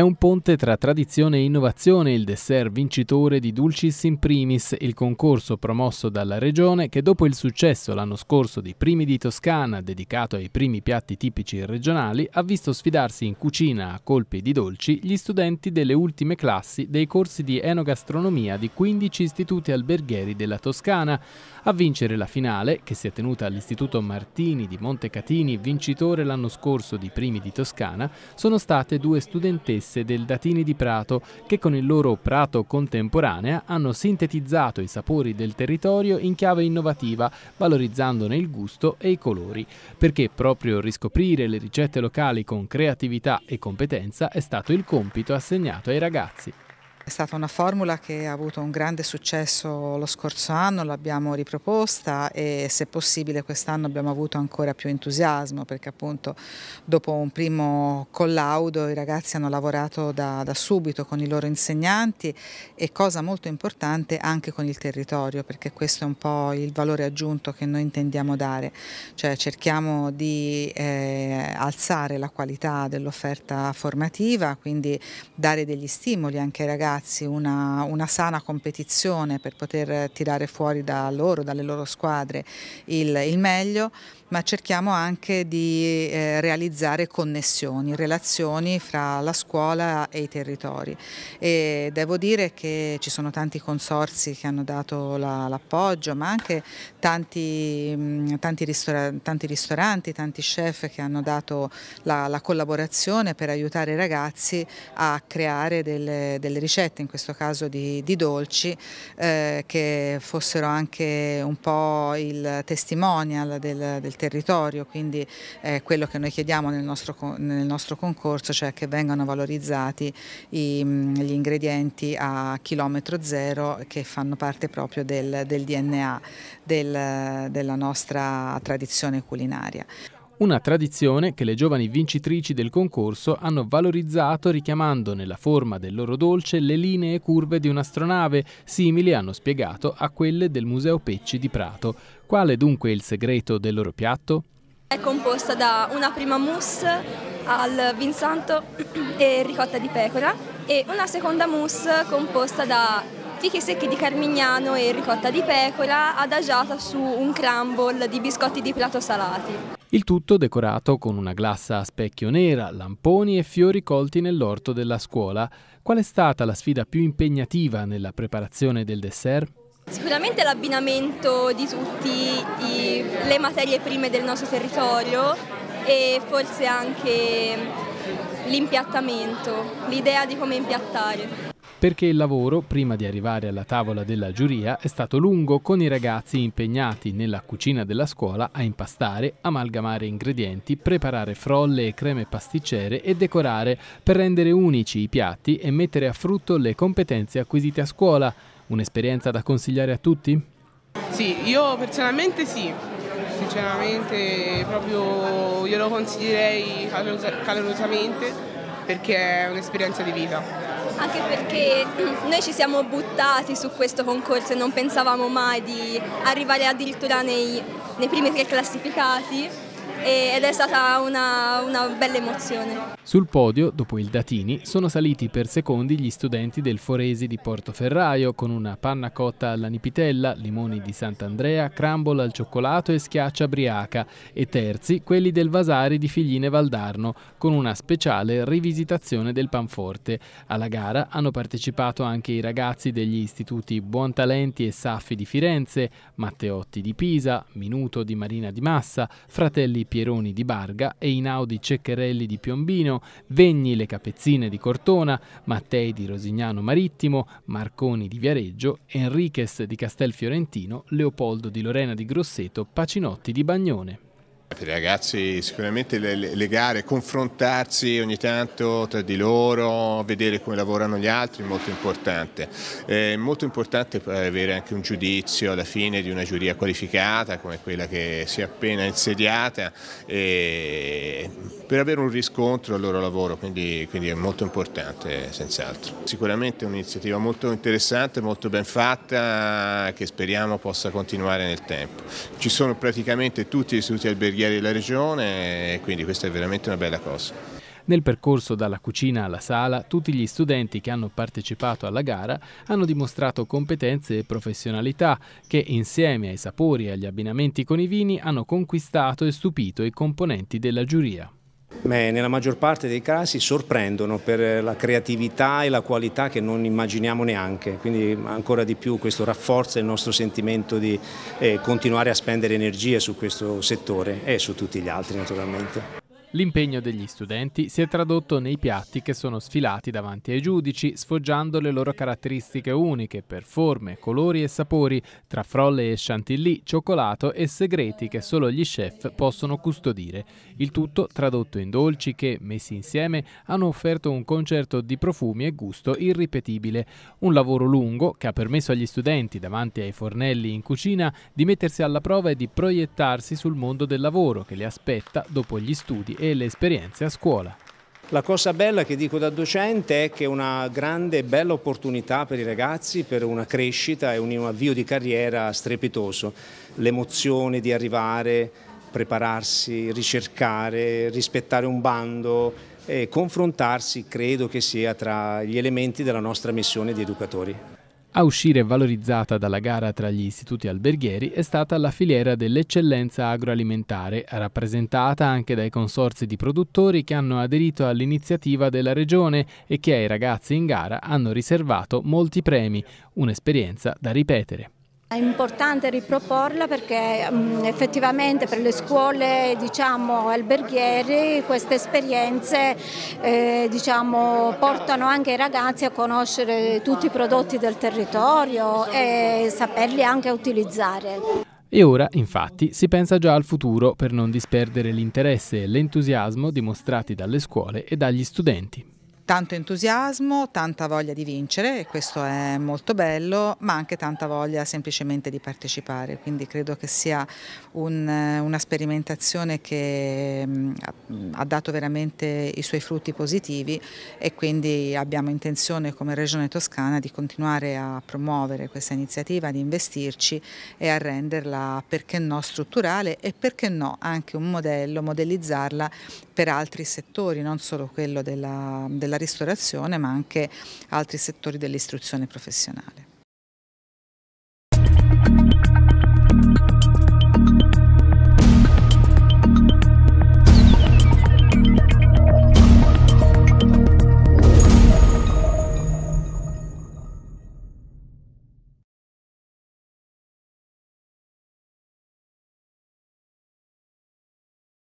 È un ponte tra tradizione e innovazione il dessert vincitore di Dulcis in Primis, il concorso promosso dalla regione che dopo il successo l'anno scorso di Primi di Toscana, dedicato ai primi piatti tipici regionali, ha visto sfidarsi in cucina a colpi di dolci gli studenti delle ultime classi dei corsi di enogastronomia di 15 istituti alberghieri della Toscana. A vincere la finale, che si è tenuta all'Istituto Martini di Montecatini, vincitore l'anno scorso di Primi di Toscana, sono state due studentesse scrisse del Datini di Prato che con il loro Prato Contemporanea hanno sintetizzato i sapori del territorio in chiave innovativa, valorizzandone il gusto e i colori, perché proprio riscoprire le ricette locali con creatività e competenza è stato il compito assegnato ai ragazzi. È stata una formula che ha avuto un grande successo lo scorso anno, l'abbiamo riproposta e se possibile quest'anno abbiamo avuto ancora più entusiasmo perché appunto dopo un primo collaudo i ragazzi hanno lavorato da, da subito con i loro insegnanti e cosa molto importante anche con il territorio perché questo è un po' il valore aggiunto che noi intendiamo dare, cioè cerchiamo di eh, alzare la qualità dell'offerta formativa, quindi dare degli stimoli anche ai ragazzi ragazzi una, una sana competizione per poter tirare fuori da loro, dalle loro squadre il, il meglio, ma cerchiamo anche di eh, realizzare connessioni, relazioni fra la scuola e i territori. E devo dire che ci sono tanti consorsi che hanno dato l'appoggio, la, ma anche tanti, mh, mm, tanti, ristora tanti, ristoranti, tanti chef che hanno dato la, la collaborazione per aiutare i ragazzi a creare delle, delle ricette ricette, in questo caso di, di dolci, eh, che fossero anche un po' il testimonial del, del territorio, quindi è quello che noi chiediamo nel nostro, nel nostro, concorso, cioè che vengano valorizzati i, mm, gli ingredienti a chilometro zero che fanno parte proprio del, del DNA del, della nostra tradizione culinaria. Una tradizione che le giovani vincitrici del concorso hanno valorizzato richiamando nella forma del loro dolce le linee curve di un'astronave, simili, hanno spiegato, a quelle del Museo Pecci di Prato. Qual è dunque il segreto del loro piatto? È composta da una prima mousse al vinsanto e ricotta di pecora e una seconda mousse composta da fichi secchi di carmignano e ricotta di pecora adagiata su un crumble di biscotti di prato salati. Il tutto decorato con una glassa a specchio nera, lamponi e fiori colti nell'orto della scuola. Qual è stata la sfida più impegnativa nella preparazione del dessert? Sicuramente l'abbinamento di tutte le materie prime del nostro territorio e forse anche l'impiattamento, l'idea di come impiattare perché il lavoro, prima di arrivare alla tavola della giuria, è stato lungo con i ragazzi impegnati nella cucina della scuola a impastare, amalgamare ingredienti, preparare frolle e creme pasticcere e decorare per rendere unici i piatti e mettere a frutto le competenze acquisite a scuola. Un'esperienza da consigliare a tutti? Sì, io personalmente sì, sinceramente proprio glielo consiglierei calorosamente perché è un'esperienza di vita anche perché noi ci siamo buttati su questo concorso e non pensavamo mai di arrivare addirittura nei, nei primi tre classificati ed è stata una, una bella emozione. Sul podio, dopo il Datini, sono saliti per secondi gli studenti del Foresi di Portoferraio con una panna cotta alla nipitella, limoni di Sant'Andrea, crumble al cioccolato e schiaccia briaca e terzi quelli del Vasari di Figline Valdarno con una speciale rivisitazione del panforte. Alla gara hanno partecipato anche i ragazzi degli istituti Buontalenti e Saffi di Firenze, Matteotti di Pisa, Minuto di Marina di Massa, Fratelli Pieroni di Barga, Einaudi Ceccherelli di Piombino, Vegni le Capezzine di Cortona, Mattei di Rosignano Marittimo, Marconi di Viareggio, Enriquez di Castelfiorentino, Leopoldo di Lorena di Grosseto, Pacinotti di Bagnone. Per i ragazzi sicuramente le, le, gare, confrontarsi ogni tanto tra di loro, vedere come lavorano gli altri è molto importante. È molto importante avere anche un giudizio alla fine di una giuria qualificata come quella che si è appena insediata per avere un riscontro al loro lavoro, quindi, quindi è molto importante senz'altro. Sicuramente è un'iniziativa molto interessante, molto ben fatta che speriamo possa continuare nel tempo. Ci sono praticamente tutti gli istituti alberghieri consiglieri della regione e quindi questa è veramente una bella cosa. Nel percorso dalla cucina alla sala, tutti gli studenti che hanno partecipato alla gara hanno dimostrato competenze e professionalità che, insieme ai sapori e agli abbinamenti con i vini, hanno conquistato e stupito i componenti della giuria. Beh, nella maggior parte dei casi sorprendono per eh, la creatività e la qualità che non immaginiamo neanche, quindi mm, ancora di più questo rafforza il nostro sentimento di eh, continuare a spendere energie su questo settore e su tutti gli altri naturalmente. L'impegno degli studenti si è tradotto nei piatti che sono sfilati davanti ai giudici, sfoggiando le loro caratteristiche uniche per forme, colori e sapori, tra frolle e chantilly, cioccolato e segreti che solo gli chef possono custodire. Il tutto tradotto in dolci che, messi insieme, hanno offerto un concerto di profumi e gusto irripetibile. Un lavoro lungo che ha permesso agli studenti, davanti ai fornelli in cucina, di mettersi alla prova e di proiettarsi sul mondo del lavoro che li aspetta dopo gli studi e le esperienze a scuola. La cosa bella che dico da docente è che è una grande e bella opportunità per i ragazzi per una crescita e un avvio di carriera strepitoso. L'emozione di arrivare, prepararsi, ricercare, rispettare un bando e confrontarsi credo che sia tra gli elementi della nostra missione di educatori. A uscire valorizzata dalla gara tra gli istituti alberghieri è stata la filiera dell'eccellenza agroalimentare, rappresentata anche dai consorzi di produttori che hanno aderito all'iniziativa della regione e che ai ragazzi in gara hanno riservato molti premi, un'esperienza da ripetere. È importante riproporla perché mh, mm, effettivamente per le scuole diciamo, alberghieri queste esperienze eh, diciamo, portano anche i ragazzi a conoscere tutti i prodotti del territorio e saperli anche utilizzare. E ora, infatti, si pensa già al futuro per non disperdere l'interesse e l'entusiasmo dimostrati dalle scuole e dagli studenti tanto entusiasmo, tanta voglia di vincere e questo è molto bello, ma anche tanta voglia semplicemente di partecipare, quindi credo che sia un, una sperimentazione che mm, ha dato veramente i suoi frutti positivi e quindi abbiamo intenzione come Regione Toscana di continuare a promuovere questa iniziativa, di investirci e a renderla perché no strutturale e perché no anche un modello, modellizzarla per altri settori, non solo quello della, della ristorazione ma anche altri settori dell'istruzione professionale.